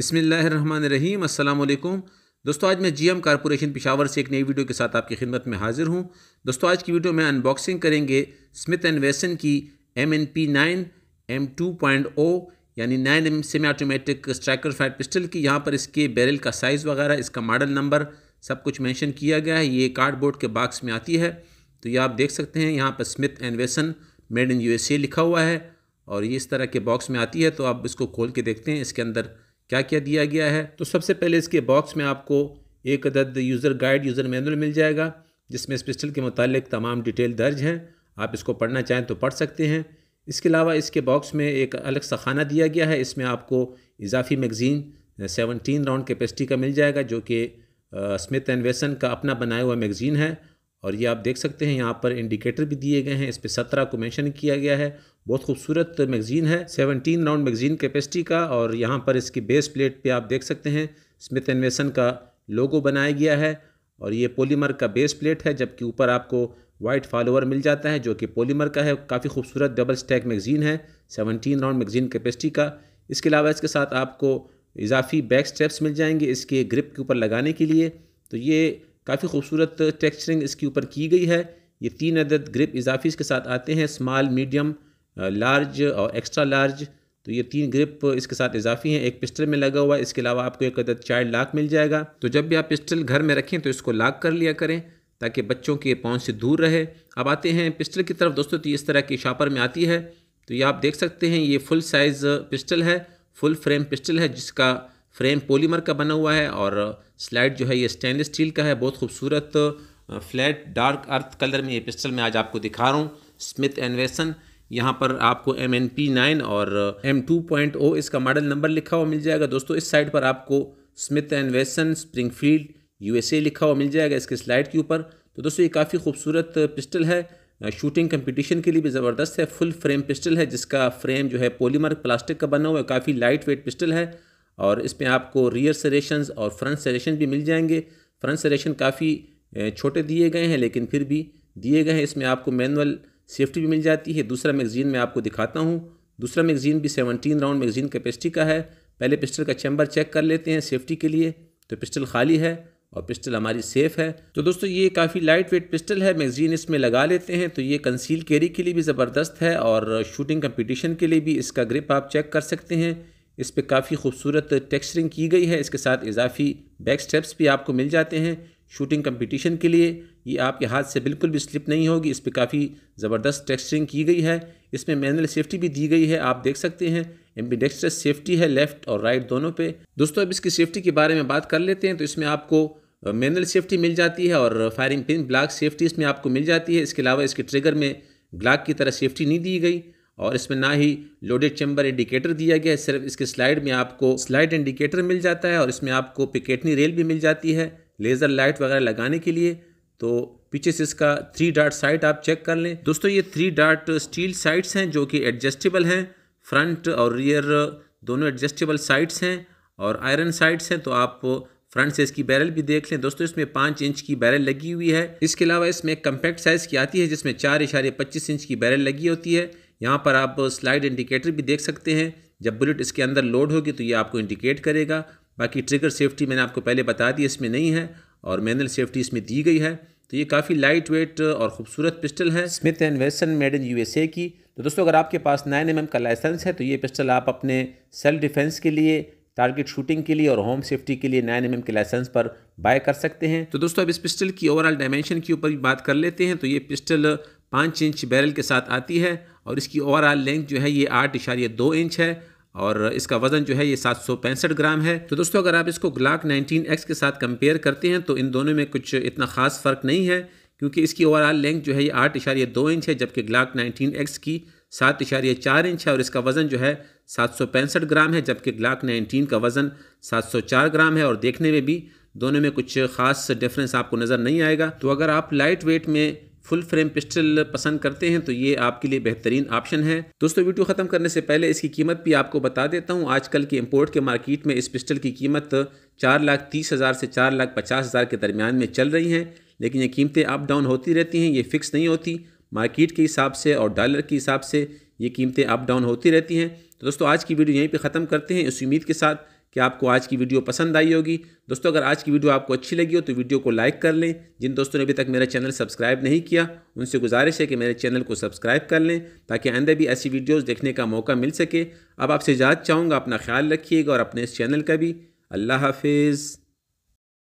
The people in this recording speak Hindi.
बसमीम् अल्लाम दोस्तों आज मैं जीएम कॉरपोरेशन पिशावर से एक नई वीडियो के साथ आपकी खिदमत में हाजिर हूं दोस्तों आज की वीडियो में अनबॉक्सिंग करेंगे स्मिथ एंड वेसन की M and P nine M two point O यानी nine M semi automatic striker fire pistol की यहाँ पर इसके बैरल का साइज़ वगैरह इसका मॉडल नंबर सब कुछ मैंशन किया गया है ये कार्डबोर्ड के बाक्स में आती है तो ये आप देख सकते हैं यहाँ पर Smith and Wesson made in A लिखा हुआ है और ये इस तरह के बॉक्स में आती है तो आप इसको खोल के देखते हैं इसके अंदर क्या क्या दिया गया है तो सबसे पहले इसके बॉक्स में आपको एक अदद यूज़र गाइड यूज़र मैनुअल मिल जाएगा जिसमें इस पिस्टल के मुतालिक तमाम डिटेल दर्ज हैं आप इसको पढ़ना चाहें तो पढ़ सकते हैं इसके अलावा इसके बॉक्स में एक अलग सा खाना दिया गया है इसमें आपको इजाफी मैगज़ीन सेवनटीन राउंड कैपेसिटी का मिल जाएगा जो कि स्मिथ एंड वेसन का अपना बनाया हुआ मैगज़ीन है और ये आप देख सकते हैं यहाँ पर इंडिकेटर भी दिए गए हैं इस पर सत्रह को मेंशन किया गया है बहुत खूबसूरत मैगज़ीन है सेवनटीन राउंड मैगज़ीन कैपेसिटी का और यहाँ पर इसकी बेस प्लेट पे आप देख सकते हैं स्मिथ एनवेसन का लोगो बनाया गया है और ये पोलीमर का बेस प्लेट है जबकि ऊपर आपको वाइट फॉलोवर मिल जाता है जो कि पोलीमर का है काफ़ी खूबसूरत डबल स्टैक मैगज़ीन है सेवनटीन राउंड मैगज़ीन कैपेसिटी का इसके अलावा इसके साथ आपको इजाफी बैक स्टेप्स मिल जाएंगे इसके ग्रिप के ऊपर लगाने के लिए तो ये काफ़ी खूबसूरत टेक्सचरिंग इसके ऊपर की गई है ये तीन अदद ग्रिप इजाफी के साथ आते हैं स्माल मीडियम लार्ज और एक्स्ट्रा लार्ज तो ये तीन ग्रिप इसके साथ इजाफी हैं एक पिस्टल में लगा हुआ है इसके अलावा आपको एक अदद चाइल्ड लाक मिल जाएगा तो जब भी आप पिस्टल घर में रखें तो इसको लाक कर लिया करें ताकि बच्चों के पाँच से दूर रहे अब आते हैं पिस्टल की तरफ दोस्तों तो इस तरह की शापर में आती है तो ये आप देख सकते हैं ये फुल साइज़ पिस्टल है फुल फ्रेम पिस्टल है जिसका फ्रेम पॉलीमर का बना हुआ है और स्लाइड जो है ये स्टेनलेस स्टील का है बहुत खूबसूरत फ्लैट डार्क अर्थ कलर में ये पिस्टल मैं आज आपको दिखा रहा हूँ स्मिथ एंड वेसन यहाँ पर आपको एम एन पी नाइन और एम टू पॉइंट ओ इसका मॉडल नंबर लिखा हुआ मिल जाएगा दोस्तों इस साइड पर आपको Smith and Wesson Springfield A लिखा हुआ मिल जाएगा इसके स्लाइड के ऊपर तो दोस्तों ये काफ़ी खूबसूरत पिस्टल है शूटिंग कंपटीशन के लिए भी ज़बरदस्त है फुल फ्रेम पिस्टल है जिसका फ्रेम जो है पॉलीमर प्लास्टिक का बना हुआ है काफ़ी लाइट वेट पिस्टल है और इस आपको रियर सरेशंस और फ्रंट सरेशन भी मिल जाएंगे फ्रंट सरेशन काफ़ी छोटे दिए गए हैं लेकिन फिर भी दिए गए हैं इसमें आपको मैनुअल सेफ्टी भी मिल जाती है दूसरा मैगजीन मैं आपको दिखाता हूँ दूसरा मैगजीन भी सेवनटीन राउंड मैगजीन कैपेसिटी का है पहले पिस्टल का चैम्बर चेक कर लेते हैं सेफ्टी के लिए तो पिस्टल खाली है और पिस्टल हमारी सेफ़ है तो दोस्तों ये काफ़ी लाइट वेट पिस्टल है मैगजीन इसमें लगा लेते हैं तो ये कंसील कैरी के लिए भी ज़बरदस्त है और शूटिंग कंपटीशन के लिए भी इसका ग्रिप आप चेक कर सकते हैं इस पर काफ़ी खूबसूरत टेक्सचरिंग की गई है इसके साथ इजाफी बैक स्टेप्स भी आपको मिल जाते हैं शूटिंग कंपटीशन के लिए ये आपके हाथ से बिल्कुल भी स्लिप नहीं होगी इस पर काफ़ी ज़बरदस्त टेक्सचरिंग की गई है इसमें मैनुअल सेफ्टी भी दी गई है आप देख सकते हैं एम्बीडेक्स्ट्रस सेफ्टी है लेफ्ट और राइट दोनों पे दोस्तों अब इसकी सेफ्टी के बारे में बात कर लेते हैं तो इसमें आपको मैनुअल सेफ्टी मिल जाती है और फायरिंग पिन ब्लाक सेफ्टी इसमें आपको मिल जाती है इसके अलावा इसके ट्रिगर में ब्लाक की तरह सेफ्टी नहीं दी गई और इसमें ना ही लोडेड चैम्बर इंडिकेटर दिया गया है सिर्फ इसके स्लाइड में आपको स्लाइड इंडिकेटर मिल जाता है और इसमें आपको पिकेटनी रेल भी मिल जाती है लेज़र लाइट वगैरह लगाने के लिए तो पीछे से इसका थ्री डार्ट साइट आप चेक कर लें दोस्तों ये थ्री डार्ट स्टील साइट्स हैं जो कि एडजस्टेबल हैं फ्रंट और रियर दोनों एडजस्टेबल साइट्स हैं और आयरन साइट्स हैं तो आप फ्रंट से इसकी बैरल भी देख लें दोस्तों इसमें पाँच इंच की बैरल लगी हुई है इसके अलावा इसमें कंपैक्ट साइज़ की आती है जिसमें चार इशारे पच्चीस इंच की बैरल लगी होती है यहाँ पर आप स्लाइड इंडिकेटर भी देख सकते हैं जब बुलेट इसके अंदर लोड होगी तो ये आपको इंडिकेट करेगा बाकी ट्रिगर सेफ्टी मैंने आपको पहले बता दी इसमें नहीं है और मैनुअल सेफ्टी इसमें दी गई है तो ये काफ़ी लाइट वेट और ख़ूबसूरत पिस्टल है Smith and Western made in USA की तो दोस्तों अगर आपके पास नाइन एम mm का लाइसेंस है तो ये पिस्टल आप अपने सेल्फ डिफेंस के लिए टारगेट शूटिंग के लिए और होम सेफ्टी के लिए नाइन एम mm के लाइसेंस पर बाय कर सकते हैं तो दोस्तों अब इस पिस्टल की ओवरऑल डायमेंशन के ऊपर भी बात कर लेते हैं तो ये पिस्टल पाँच इंच बैरल के साथ आती है और इसकी ओवरऑल लेंथ जो है ये आठ इशारे दो इंच है और इसका वज़न जो है ये सात सौ पैंसठ ग्राम है तो दोस्तों अगर आप इसको ग्लाक नाइनटीन एक्स के साथ कंपेयर करते हैं तो इन दोनों में कुछ इतना ख़ास फ़र्क नहीं है क्योंकि इसकी ओवरऑल लेंथ जो है ये आठ इशारे दो इंच है जबकि ग्लाक नाइनटीन एक्स की सात इशारे चार इंच है और इसका वज़न जो है सात सौ पैंसठ ग्राम है जबकि ग्लाक नाइनटीन का वज़न सात सौ चार ग्राम है और देखने में भी दोनों में कुछ ख़ास डिफरेंस आपको नज़र नहीं आएगा तो अगर आप लाइट वेट में फुल फ्रेम पिस्टल पसंद करते हैं तो ये आपके लिए बेहतरीन ऑप्शन है दोस्तों वीडियो ख़त्म करने से पहले इसकी कीमत भी आपको बता देता हूँ आजकल के इम्पोर्ट के मार्केट में इस पिस्टल की कीमत चार लाख तीस हज़ार से चार लाख पचास हज़ार के दरमियान में चल रही हैं लेकिन ये कीमतें अप डाउन होती रहती हैं ये फिक्स नहीं होती मार्केट के हिसाब से और डॉलर के हिसाब से ये कीमतें अप डाउन होती रहती हैं तो दोस्तों आज की वीडियो यहीं पर ख़त्म करते हैं इस उम्मीद के साथ कि आपको आज की वीडियो पसंद आई होगी दोस्तों अगर आज की वीडियो आपको अच्छी लगी हो तो वीडियो को लाइक कर लें जिन दोस्तों ने अभी तक मेरा चैनल सब्सक्राइब नहीं किया उनसे गुजारिश है कि मेरे चैनल को सब्सक्राइब कर लें ताकि आंदे भी ऐसी वीडियोस देखने का मौका मिल सके अब आपसे इजाज़त चाहूँगा अपना ख्याल रखिएगा और अपने इस चैनल का भी अल्लाह हाफिज़